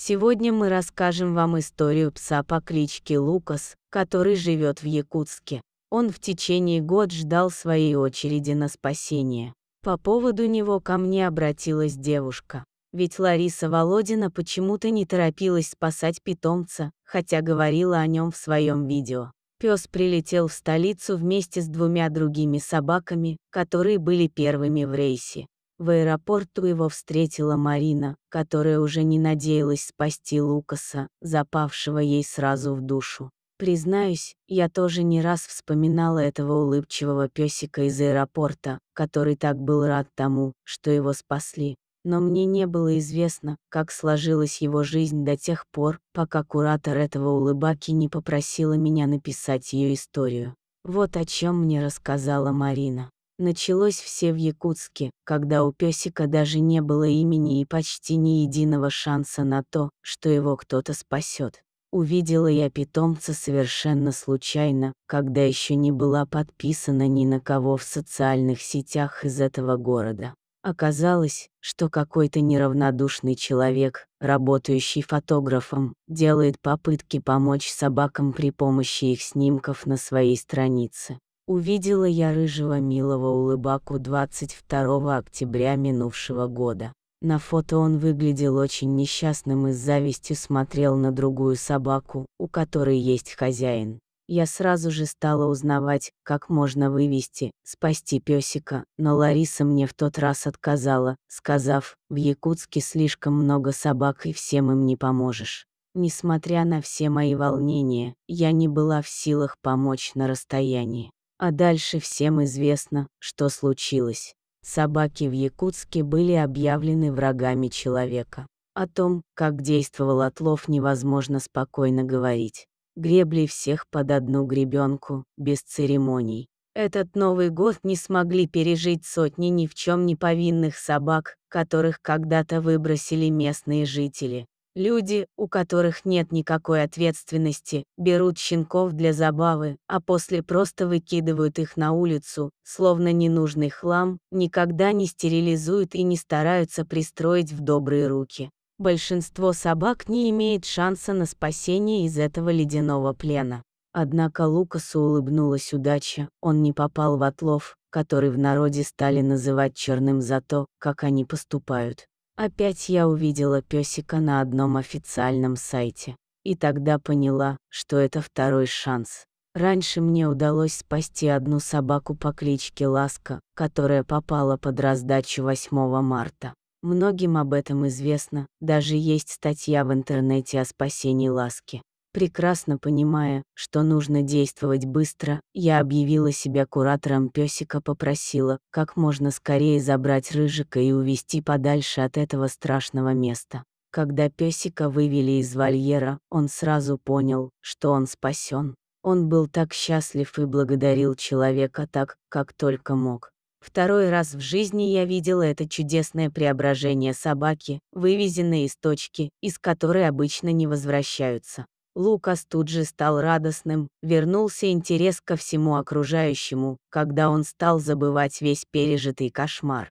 Сегодня мы расскажем вам историю пса по кличке Лукас, который живет в Якутске. Он в течение год ждал своей очереди на спасение. По поводу него ко мне обратилась девушка. Ведь Лариса Володина почему-то не торопилась спасать питомца, хотя говорила о нем в своем видео. Пес прилетел в столицу вместе с двумя другими собаками, которые были первыми в рейсе. В аэропорту его встретила Марина, которая уже не надеялась спасти Лукаса, запавшего ей сразу в душу. Признаюсь, я тоже не раз вспоминала этого улыбчивого песика из аэропорта, который так был рад тому, что его спасли. Но мне не было известно, как сложилась его жизнь до тех пор, пока куратор этого улыбаки не попросила меня написать ее историю. Вот о чем мне рассказала Марина началось все в Якутске, когда у песика даже не было имени и почти ни единого шанса на то, что его кто-то спасет. Увидела я питомца совершенно случайно, когда еще не была подписана ни на кого в социальных сетях из этого города. Оказалось, что какой-то неравнодушный человек, работающий фотографом, делает попытки помочь собакам при помощи их снимков на своей странице увидела я рыжего милого улыбаку 22 октября минувшего года. На фото он выглядел очень несчастным и с завистью смотрел на другую собаку, у которой есть хозяин. Я сразу же стала узнавать, как можно вывести, спасти песика, но Лариса мне в тот раз отказала, сказав, в Якутске слишком много собак и всем им не поможешь. Несмотря на все мои волнения, я не была в силах помочь на расстоянии. А дальше всем известно, что случилось. Собаки в Якутске были объявлены врагами человека. О том, как действовал отлов, невозможно спокойно говорить. Гребли всех под одну гребенку, без церемоний. Этот Новый год не смогли пережить сотни ни в чем не повинных собак, которых когда-то выбросили местные жители. Люди, у которых нет никакой ответственности, берут щенков для забавы, а после просто выкидывают их на улицу, словно ненужный хлам, никогда не стерилизуют и не стараются пристроить в добрые руки. Большинство собак не имеет шанса на спасение из этого ледяного плена. Однако Лукасу улыбнулась удача, он не попал в отлов, который в народе стали называть черным за то, как они поступают. Опять я увидела песика на одном официальном сайте. И тогда поняла, что это второй шанс. Раньше мне удалось спасти одну собаку по кличке Ласка, которая попала под раздачу 8 марта. Многим об этом известно, даже есть статья в интернете о спасении Ласки. Прекрасно понимая, что нужно действовать быстро, я объявила себя куратором песика, попросила как можно скорее забрать рыжика и увести подальше от этого страшного места. Когда пёсика вывели из вольера, он сразу понял, что он спасен. Он был так счастлив и благодарил человека так, как только мог. Второй раз в жизни я видела это чудесное преображение собаки, вывезенной из точки, из которой обычно не возвращаются. Лукас тут же стал радостным, вернулся интерес ко всему окружающему, когда он стал забывать весь пережитый кошмар.